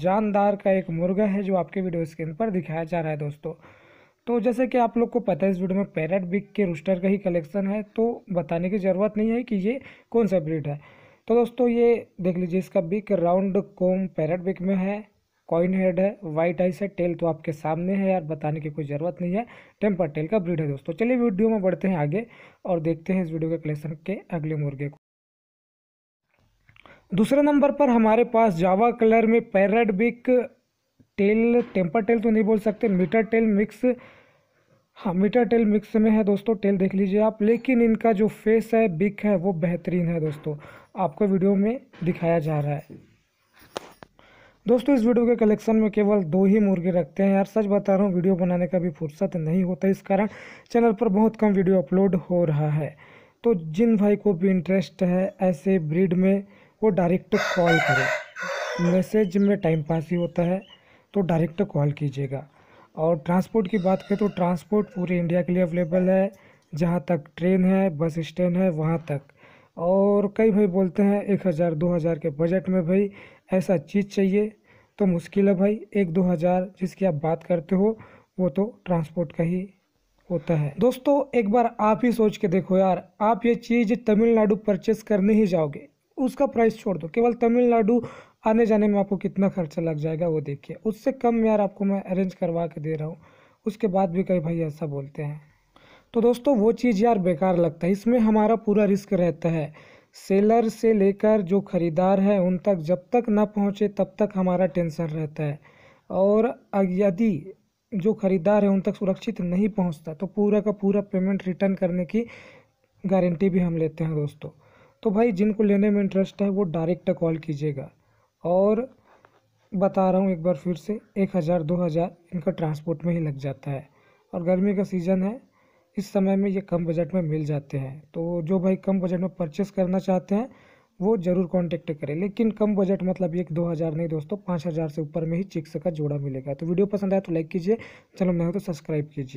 जानदार का एक मुर्गा है जो आपके वीडियो स्क्रीन पर दिखाया जा रहा है दोस्तों तो जैसे कि आप लोग को पता है इस वीडियो में पैरट बिग के रूस्टर का ही कलेक्शन है तो बताने की ज़रूरत नहीं है कि ये कौन सा ब्रीड है तो दोस्तों ये देख लीजिए इसका बिक राउंड कोम पैरट बिक में है कॉइन हेड है वाइट आइस है टेल तो आपके सामने है यार बताने की कोई ज़रूरत नहीं है टेम्पर टेल का ब्रीड है दोस्तों चलिए वीडियो में बढ़ते हैं आगे और देखते हैं इस वीडियो के कलेक्शन के अगले मुर्गे को दूसरे नंबर पर हमारे पास जावा कलर में पैरड बिक टेल टेम्पर टेल तो नहीं बोल सकते मीटर टेल मिक्स हाँ मीटर टेल मिक्स में है दोस्तों टेल देख लीजिए आप लेकिन इनका जो फेस है बिक है वो बेहतरीन है दोस्तों आपको वीडियो में दिखाया जा रहा है दोस्तों इस वीडियो के कलेक्शन में केवल दो ही मुर्गे रखते हैं यार सच बता रहा हूँ वीडियो बनाने का भी फुर्सत नहीं होता इस कारण चैनल पर बहुत कम वीडियो अपलोड हो रहा है तो जिन भाई को भी इंटरेस्ट है ऐसे ब्रीड में वो डायरेक्ट कॉल करें मैसेज में टाइम पास ही होता है तो डायरेक्ट कॉल कीजिएगा और ट्रांसपोर्ट की बात करें तो ट्रांसपोर्ट पूरे इंडिया के लिए अवेलेबल है जहाँ तक ट्रेन है बस स्टैंड है वहाँ तक और कई भाई बोलते हैं एक हज़ार दो हज़ार के बजट में भाई ऐसा चीज़ चाहिए तो मुश्किल है भाई एक दो हज़ार जिसकी आप बात करते हो वो तो ट्रांसपोर्ट का ही होता है दोस्तों एक बार आप ही सोच के देखो यार आप ये चीज़ तमिलनाडु परचेस करने ही जाओगे उसका प्राइस छोड़ दो केवल तमिलनाडु आने जाने में आपको कितना खर्चा लग जाएगा वो देखिए उससे कम यार आपको मैं अरेंज करवा के दे रहा हूँ उसके बाद भी कई भाई ऐसा बोलते हैं तो दोस्तों वो चीज़ यार बेकार लगता है इसमें हमारा पूरा रिस्क रहता है सेलर से लेकर जो ख़रीदार है उन तक जब तक ना पहुँचे तब तक हमारा टेंशन रहता है और यदि जो ख़रीदार है उन तक सुरक्षित नहीं पहुँचता तो पूरा का पूरा पेमेंट रिटर्न करने की गारंटी भी हम लेते हैं दोस्तों तो भाई जिनको लेने में इंटरेस्ट है वो डायरेक्ट कॉल कीजिएगा और बता रहा हूँ एक बार फिर से एक हज़ार दो हज़ार इनका ट्रांसपोर्ट में ही लग जाता है और गर्मी का सीज़न है इस समय में ये कम बजट में मिल जाते हैं तो जो भाई कम बजट में परचेस करना चाहते हैं वो ज़रूर कांटेक्ट करें लेकिन कम बजट मतलब एक दो हज़ार नहीं दोस्तों पाँच हज़ार से ऊपर में ही चिक्स का जोड़ा मिलेगा तो वीडियो पसंद आया तो लाइक कीजिए चलो नहीं हो तो सब्सक्राइब कीजिए